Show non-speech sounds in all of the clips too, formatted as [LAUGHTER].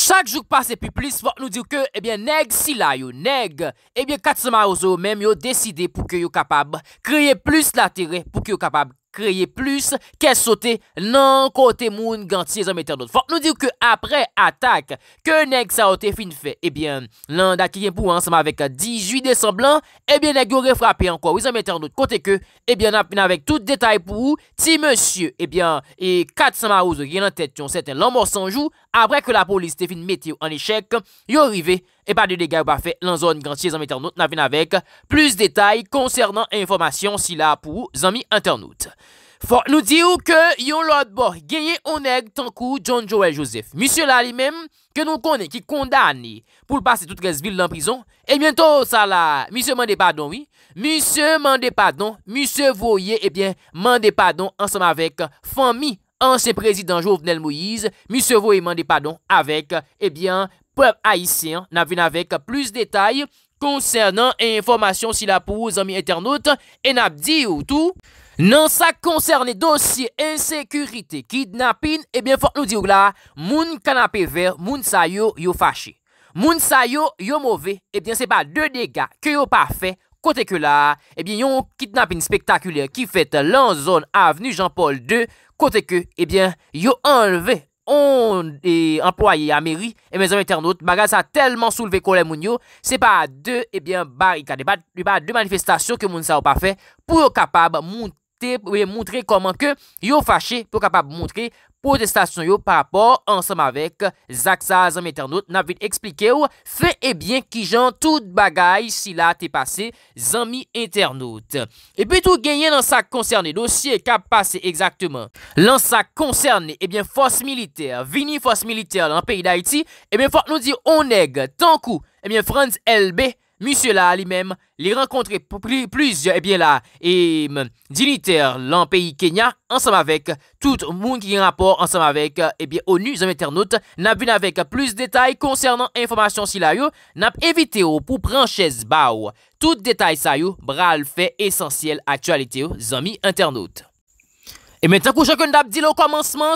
Chak jouk pase pi plis, vok nou diw ke ebyen eh neg sila yo neg Ebyen katsoma yo zo, menm yo deside pou ke yo kapab Kreye plus la tere pou ke yo kapab kreye plus ke sote nan kote moun ganti e zanmete an dote. Fok nou diw ke apre atak ke neg saote fin fe, ebyen eh lan da ki gen pou an sama vek 18 Desemblan, ebyen eh neg yo refrape an kwa wizenmete an dote kote ke, ebyen eh nan fin avek tout detay pou ou, ti monsye ebyen e kat sama ouzo gen an tet yon seten lan morsan jou, apre ke la polis te fin meti yo an eshek, yo rive. E pa de degay w pa fe lan zon gansye zanmi ternout nan fin avek plus detay konsernan informasyon sila pou zanmi ternout. Fok nou di ou ke yon lout bo ganyen ou neg tankou John Joel Joseph. Misyou la li mem ke nou konen eh ki kondani pou l'pase toutres vil nan prizon. E bientou sa la. Misyou mande padon oui. Misyou mande padon. Misyou voye e eh bien mande padon ansanm avek Fami ansen prezidant Jovenel Moïse. Misyou voye mande padon avek e eh bien... Pouèp Aisyen nan ven avèk plus detay koncèrnan e informasyon si la pou zami eternote E nan ap di ou tou nan sa koncèrnen dosye ensekurite kidnapin Ebyen eh fòk nou di ou la moun kanapè ver moun sa yo yo fache Moun sa yo yo move ebyen eh se pa de dega ke yo pa fè Kote ke la ebyen eh yon kidnapin spektakuler ki fèt lan zon aveni Jean-Paul II Kote ke ebyen yo anleve on e employe a meri, e mezèm eternot, bagaj sa telman souleve kolè moun yo, se eh pa de, ebyen bar, i ka debat, li pa de manifestasyon, ke moun sa w pa fè, pou yo kapab moun, te e mwontre koman ke yo fache pou kapap mwontre potestasyon yo parapor ansam avek Zaxa, zanmi Eternote. Na vit eksplike yo, fe ebyen ki jan tout bagay si la te pase zanmi Eternote. E pi tou genyen ansak konserne dosye kap pase ekzakteman. Lansak konserne ebyen fos militer, vini fos militer nan peyi da iti, ebyen fok nou di oneg, tankou ebyen Franz LB, Monsie la li menm li renkontre pliz yo ebyen la e diniter lan peyi Kenya ansam avek. Tout moun ki gen rapor ansam avek ebyen ONU zami internaut. Nap vin avek plus detay konsernan informasyon si la yo. Nap evite yo pou pranches ba ou. Tout detay sa yo bral fe esensyel aktualite yo zami internaut. Et maintenant, tout ce que nous avons dit au commencement,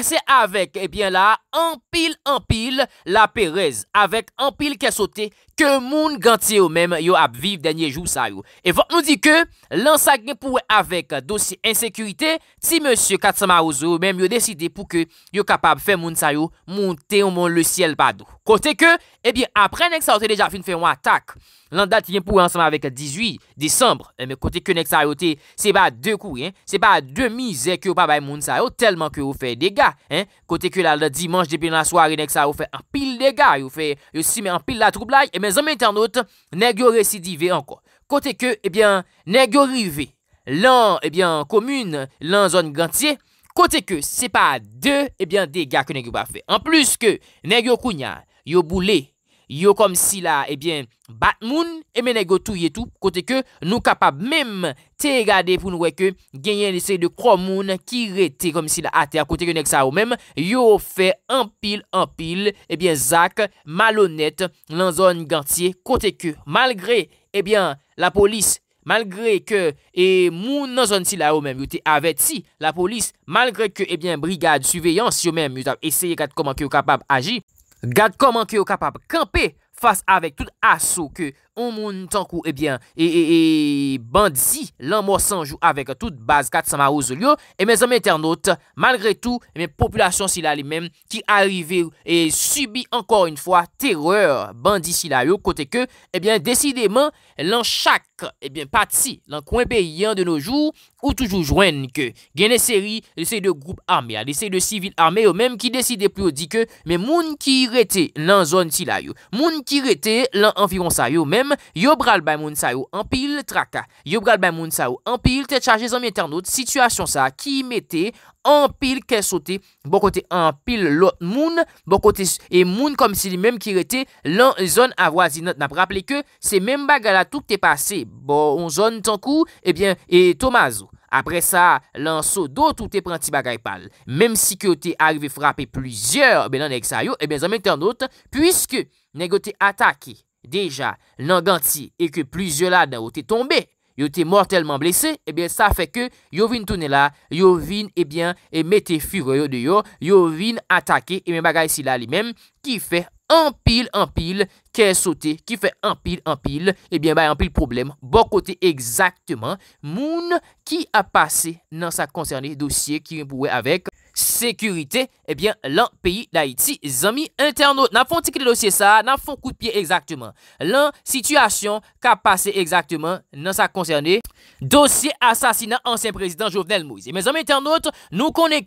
c'est avec, et eh bien là, en pile en pile, la pérèse, avec en pile qui est sautée, que Moun Gantier ou même, il y a vive dernier jour, ça y est. Et votre nous dit que, l'enseignement pourrait avec dossier insécurité, si monsieur Katamarozo ou même, il y a décidé pour que, il y a capable de faire Moun, ça y est, monter au monde le ciel bas d'eau. Kote ke, ebyen, eh apre nek sa ote deja fin fe mwa tak, lan dati gen pou anseman avek 18 Desembre, eh kote ke nek sa ote, seba de kou, eh. seba de mize ke ou pa bay moun sa yo, telman ke ou fe dega, kote ke la dimanche depi nan la soari, nek sa ou fe an pil dega, ou seme an pil la troublaj, e men zanmè ternot, nek yo residive anko. Kote ke, ebyen, nek yo rive, lan, ebyen, komune, lan zon gantye, kote ke, seba de, ebyen, dega ke nek yo pa fe. An plus ke, nek yo kou nyar, Yo boule, yo kom si la, ebyen, eh bat moun, e eh mene go tou ye tou, kote ke nou kapab mem te gade pou nou weke genyen lese de krom moun ki rete kom si la ate. A kote ke nek sa ou mem, yo fe empil, empil, eh ebyen, zak malonet lan zon gantye, kote ke malgre, ebyen, la polis, malgre ke, e moun nan zon si la ou mem, yo te avet si, la polis, malgre ke, ebyen, brigade suveyans yo mem, yo tap eseye kat koman ki yo kapab aji. Gade koman ki yo kapap kampe fase avek tout aso ki... ou moun tankou ebyen eh e, e, e bandisi lan mwosan jou avek tout baz kat samarouz ou liyo e men zan men ternote, malgre tou e eh men populasyon sila li men ki arive ou e subi ankor un fwa teror bandi sila yo kote ke ebyen eh desideman lan chak ebyen pat si lan kwenpe yon de nou jou ou toujou jwen ke geneseri lesey de groub arme, lesey de sivil arme ou men ki deside plou di ke men moun ki rete lan zon sila yo moun ki rete lan anvironsa yo men Yo bral bay moun sa yo, anpil, traka Yo bral bay moun sa yo, anpil, te chaje zanmye ternot Sityasyon sa, ki mette, anpil, kesote Bon kote, anpil, lot moun Bon kote, e moun kom si li menm ki rete Lan zon avwazi, nan praple ke Se menm bagala tout te pase Bon zon tankou, ebyen, eh e tomazo Apre sa, lan so do tout te pranti bagay pal Mem si kyo te arve frape plizye Benan ek sa yo, ebyen eh zanmye ternot Puiske, negote atake deja nan ganti e ke plus yo la dan yo te tombe, yo te mortalman blese, ebyen sa fe ke yo vin tounen la, yo vin ebyen e mette furo yo de yo, yo vin atake, ebyen bagay si la li men, ki fe empil, empil, ke sote, ki fe empil, empil, ebyen bay empil problem, bon kote eksaktman, moun ki a pase nan sa konserni dosye ki pouwe avek, Sèkürite ebyen eh lan peyi la iti. Zami internaut nan fon tikil dosye sa nan fon koupye exaktman. Lan situasyon ka pase exaktman nan sa koncerni dosye asasina ansen prezident Jovenel Moise. Zami internaut nou konen eh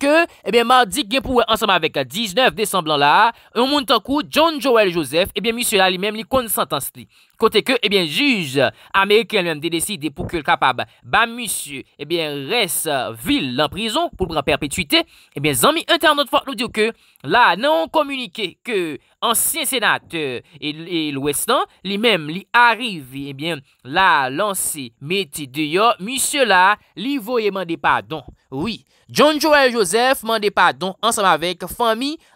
ke mardi genpouwe ansama vek 19 Desemblan la, un moun tankou John Joel Joseph ebyen misyo la li menm li konsantans li. Kote ke, ebyen, eh juj, Ameriken lwen dedeside pou ke l kapab, ba, musye, ebyen, eh res vil l en prizon pou l bran perpetuite, ebyen, eh zanmi internet fwa l ou diyo ke, la nan konmunike ke ansyen senat e l ouestan, non, li menm li arrivi, ebyen, la lansi meti deyo, musye la, li voye mande padon. Oui, John-Joel Joseph mande padon ansanm avek fami,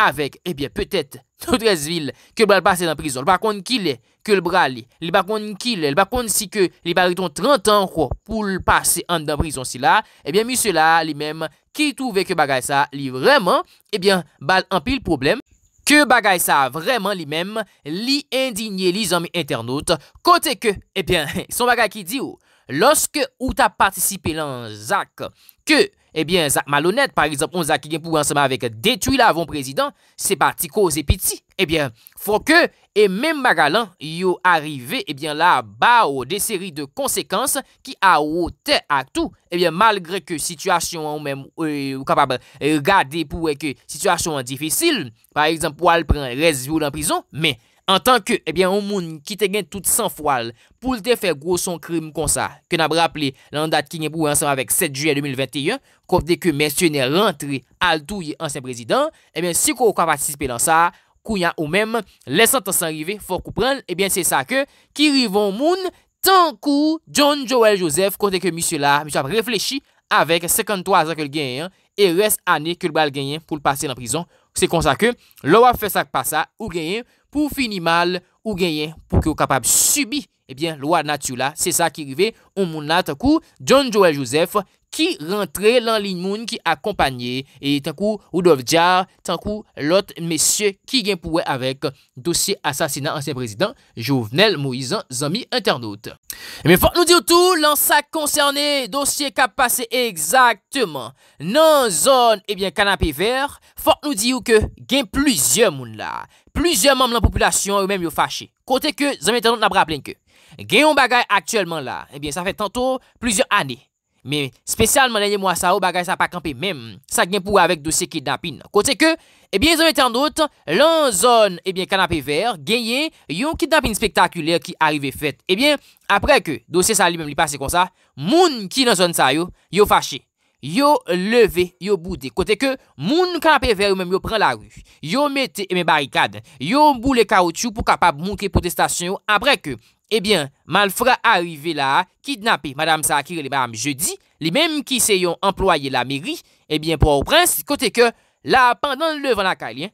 Avèk, ebyen, eh pètète, nou 13 vil, ke bral pase nan prison. L'bakon ki lè, ke l'bral, l'bakon ki lè, l'bakon si ke lè bariton 30 an, kwa, pou l'pase an nan prison si la, ebyen, eh misè la, lè mèm, ki touve ke bagay sa, lè vreman, ebyen, eh bal ampil problem, ke bagay sa vreman lè mèm, lè indignè lè zanmè internaut, kote ke, ebyen, [LAUGHS] son bagay ki di ou, oh, loske ou ta patisipè lan, Zak, ke... Ebyen, eh malonet, par exemple, on zaki gen pou ansama vek detui la von prezident, se pa ti koze piti, ebyen, eh fwo ke, e men magalan, yo arive, ebyen, la ba ou de seri de konsekans ki a ou te euh, ak tou, ebyen, eh, malgre ke situasyon ou men, ou kapab, gade pou eke situasyon an difisil, par exemple, wale pren rezvi ou nan prizon, men, En tanke, ebyen, eh eh ou moun ki te gen tout san fwal pou lte fè gro son krim kon sa, ke nab rapple lan dat ki nye pou ansan avèk 7 juyè 2021, kon deke mèsyonè rentre al touye ansen prezident, ebyen, si kou kon patisipe lan sa, kou nyan ou mèm lè sentan san rive, fò koupren, ebyen, se sa ke ki rivon moun, tan kou John Joel Joseph kon deke misyo la, misyo ap reflechi avèk 53 an ke l genyen, e res anè ke l bal genyen pou l pase nan prizon, Se konsa ke, lo a fesak pa sa ou genyen pou fini mal ou genyen pou ki ou kapab subi ebyen eh lo a nat sou la. Se sa ki rive ou moun nat kou John Joel Joseph. Ki rentre lan lin moun ki akompanye E tankou Oudovja Tankou lot mesye Ki gen pouwe avek Dosye asasina ansen prezident Jouvenel Moisan, zami internaute Eme fok nou di ou tou Lan sa koncerne dosye ka pase Eksakteman Nan zon ebyen kanapé ver Fok nou di ou ke gen plizye moun la Plizye moun lan populasyon Ou men yo fache Kote ke zami internaute na bra plen ke Gen yon bagay aktuelman la Ebyen sa fe tantou plizye ane Men, spesyal men enye mwa sa yo, bagay sa pa kampe men, sa gen pou avek dosye ki dapin. Kote ke, e eh bien, zon eten dout, lan zon, e eh bien, kanapè ver, genye, yon ki dapin spektakuler ki arrive fet. E eh bien, apre ke, dosye sa li men li pase kon sa, moun ki nan zon sa yo, yo fache, yo leve, yo bude. Kote ke, moun kanapè ver men, yo pren la ru, yo mette e men barikade, yo bou le kaoutchou pou kapab moun ki potestasyon yo, apre ke... Ebyen, man fwara arive la kidnapé. Madame Sakir e les madame jeudi, li menm ki se yon employe la meri, ebyen pou ou prins, kote ke la pandan le vanakali,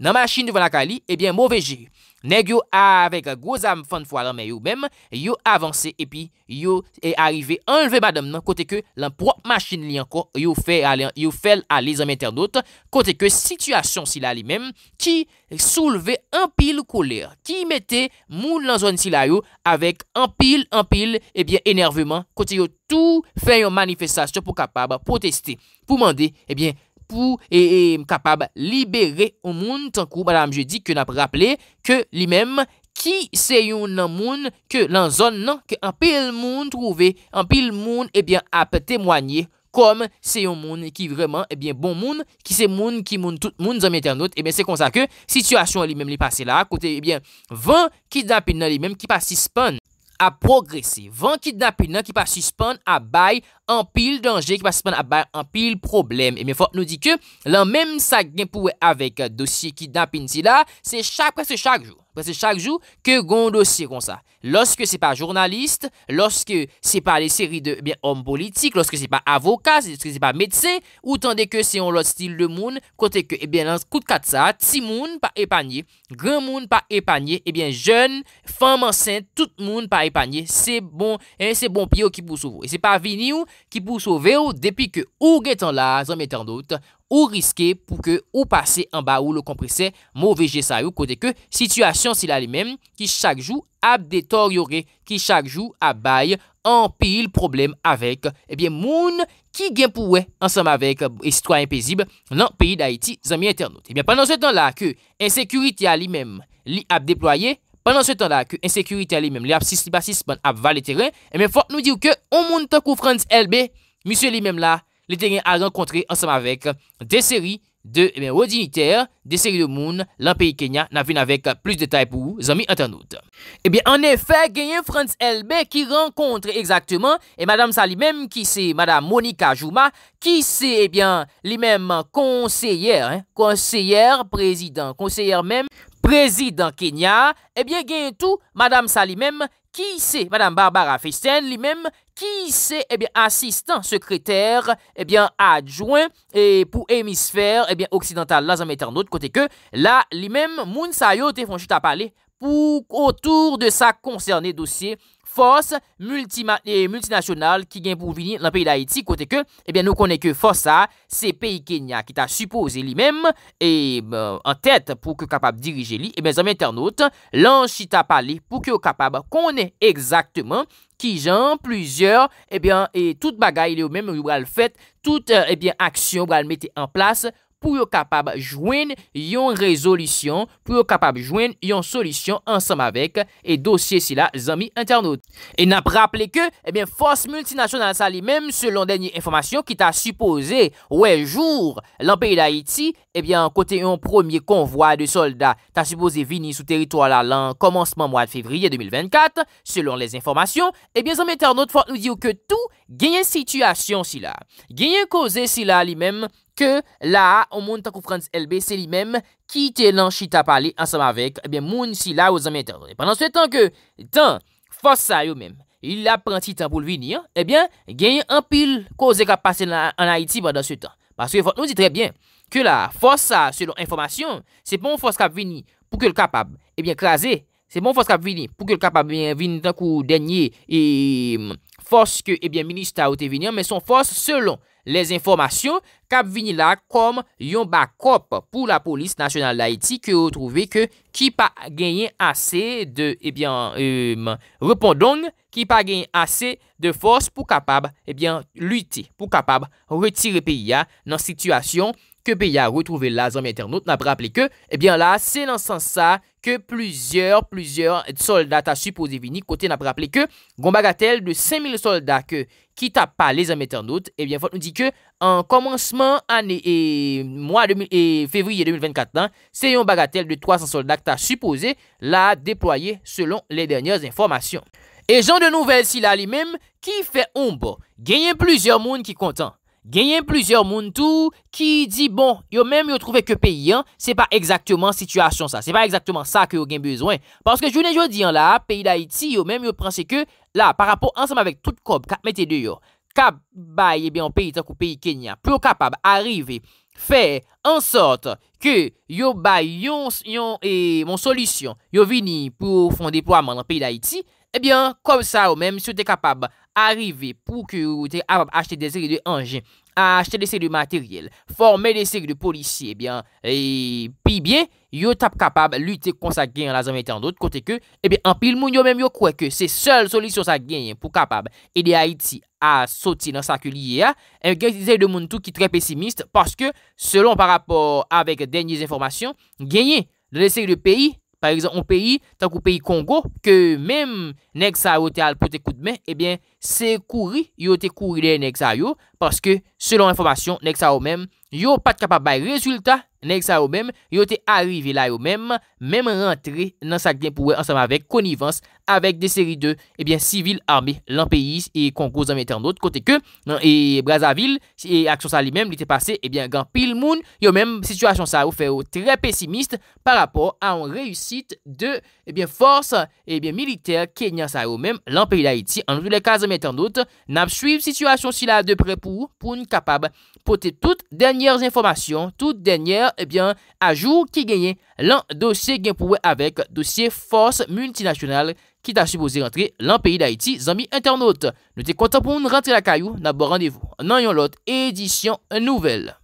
nan machin le vanakali, ebyen mou vejeye. Neg yo avek gwozam fan fwa la men yo menm, yo avanse epi yo e arrive enleve badam nan kote ke lan pro machin li anko yo fel alen, yo fel alen zanm internot, kote ke situasyon si la li menm ki souleve anpil koler, ki mette moun lan zon si la yo avek anpil, anpil, ebyen enerveman, kote yo tou fe yon manifestasyon pou kapab, pou testi, pou mandi, ebyen, pou e, e kapab libere ou moun tan kou, banam, je di ke nan praple ke li menm ki se yon nan moun ke lan zon nan, ke an pil moun trouve, an pil moun e ap temwanye kom se yon moun ki vreman e bon moun, ki se moun ki moun tout moun zon meten not, e ben se konsa ke situasyon li menm li pase la, kote e ben van ki dapen nan li menm ki pasi span. a progresi, van ki dapine ki pa suspande a bay an pil dange, ki pa suspande a bay an pil probleme. E men fote nou di ke, lan men sa genpouwe avek eh, dosye ki dapine si la, se chak preske chak jou. Kwa se chak jou, ke goun dosye kon sa. Lorske se pa jounaliste, lorske se pa le seri de, ebyen, om politik, lorske se pa avokat, lorske se pa metse, ou tende ke se yon lot stil de moun, kote ke, ebyen, lans kout kat sa, ti moun pa epanye, goun moun pa epanye, ebyen, joun, fam ansen, tout moun pa epanye, se bon, e se bon piyo ki pou souvo. E se pa vini ou, ki pou souve ou, depi ke ou getan la, zon metan dout, Ou riske pou ke ou pase an ba ou lo komprese mou veje sa yo kote ke situasyon sila li men ki chak jou ap detor yore, ki chak jou ap baye an peyi l problem avek. Ebyen moun ki gen pou we ansam avek esitwa impezib nan peyi da iti zan mi internot. Ebyen panan se tan la ke ensekurity a li men li ap deploye, panan se tan la ke ensekurity a li men li ap sisi basis bon ap va le teren, ebyen fote nou diw ke ou moun takou frans elbe, misye li men la, Li te gen a renkontre ansam avek de seri de eh rodiniter, de seri de moun, lan peyi Kenya, na vin avek plus detay pou zami anternout. Eh en efè, gen yon Frans Elbe ki renkontre eksakteman, e eh, madame sa li menm ki se madame Monika Jouma, ki se li menm konseyèr, konseyèr prezident, konseyèr menm. Prezident Kenya, ebyen gen tou, madame sa li mem, ki se, madame Barbara Fisten, li mem, ki se, ebyen, asistan sekreter, ebyen, adjouen, e pou hemisfer, ebyen, oksidental, lazan metan not, kote ke, la, li mem, moun sayo te fonjita pale pou koutour de sa koncerni dosye. Fos, eh, multinasyonal ki gen pou vini nan peyi da Haiti kote ke eh nou konen ke fosa se peyi Kenya ki ta suppose li eh, menm en tet pou ke kapab dirije li. E ben zami internaute, lanshi ta pale pou ke yo kapab konen ekzaktman ki jan, pluzyor, e ben tout bagay li yo menm yo wale fet, tout e ben aksyon wale mette en plas konen. pou yo kapab jwen yon rezolisyon, pou yo kapab jwen yon solisyon ansam avek, e dosye sila, zami internaut. E nap rappele ke, ebyen, eh Fos Multinasyonal sa li mem, selon denye informasyon ki ta suppose, ouen jour, lan peyi da Haiti, ebyen, eh kote yon promye konvoi de soldat, ta suppose vini sou teritoy la lan komonsman mwa fevriye 2024, selon les informasyon, ebyen, eh zami internaut, fote nou diyo ke tou, genyen situasyon sila, genyen koze sila li mem, ke la ou moun tankou Frans LB se li mem ki te lan chita pale ansam avek ebyen moun si la ou zanmen ten. Pendan se ten ke tan fosa yo mem il ap pranti ten pou l vini ebyen genye an pil ko ze kap pase an Haiti bandan se ten. Paske fote nou di tre bien ke la fosa selon informasyon se pon fos kap vini pou ke l kapab ebyen krasi, se pon fos kap vini pou ke l kapab vini tankou denye e fos ke ebyen minister ou te vini an, men son fos selon Les informasyon kap vinila kom yon bakop pou la polis nasyonal la eti ke ou trove ke ki pa genyen ase de eh euh, repondong, ki pa genyen ase de fos pou kapab eh lute, pou kapab retire peyi nan situasyon. ke pe ya retrouve la zame internaute, napre aple ke, ebyen la, se nan san sa, ke pluzyeur, pluzyeur soldat a supoze vini, kote napre aple ke, goun bagatel de 5.000 soldat ke, ki ta pa le zame internaute, ebyen fote nou di ke, an komansman ane, e mwa fevriye 2024 nan, se yon bagatel de 300 soldat a supoze, la deploye selon le denyez informasyon. E jan de nouvel si la li mem, ki fe ombon, genyen pluzye moun ki kontan. Genyen plusieurs moun tou ki di bon, yo menm yo trouve ke peyi an, se pa ekzaktman situasyon sa, se pa ekzaktman sa ke yo gen bezwen. Panske jounen joun di an la, peyi d'Haïti, yo menm yo pransè ke la, par rapport ansem avèk tout kob, katmète de yo, kab baye eh bi an peyi tak ou peyi Kenya, pou yo kapab arive, fè en sort ke yo baye yon, yon, e, mon solisyon, yo vini pou fonde po aman nan peyi d'Haïti, Ebyen, kom sa ou menm, sou te kapab arive pou ke ou te kapab achete de seri de anjin, a achete de seri de materiel, forme de seri de polisi, ebyen, pi byen, yo tap kapab lute kon sa genyan la zanmete an dote, kote ke, ebyen, an pil moun yo menm yo kwe ke se sol solisyon sa genyen pou kapab ede Haiti a soti nan sa ke liye ya, ebyen, genye de seri de moun tou ki tre pesimiste, paske, selon par rapport avek denye informasyon, genye de seri de peyi, Par exemple, un peyi, tak ou peyi Kongo, ke menm nek sa yo te alpote kou de men, ebyen, se kouri, yo te kouri de nek sa yo, paske, selon informasyon, nek sa yo menm, yo pat kapabay rezultat, Nèk sa ou mèm, yo te arrive la ou mèm, mèm rentre nan sa genpouè ansam avèk konivans avèk de seri eh de, ebyen, sivil, armè, l'anpèyis e kongos anmèter anot, kote ke, nan e Brazaville, e aksyon sa li mèm, li te pase, ebyen, eh gant pil moun, yo mèm, situasyon sa ou fè ou, trè pessimist par rapport an reyusit de, ebyen, eh force, ebyen, militer, kenyan sa ou mèm, l'anpèy l'Aiti, anlou lèkaz anmèter anot, nab suive situasyon si la de prè pou pou n' a eh jou ki genyen lan dosye genpouwe avek dosye force multinasyonal ki ta supose rentre lan peyi d'Haïti zanmi internaute. Nou te kontan pou moun rentre la kayou, nan bo randevou. Nan yon lot, edisyon nouvel.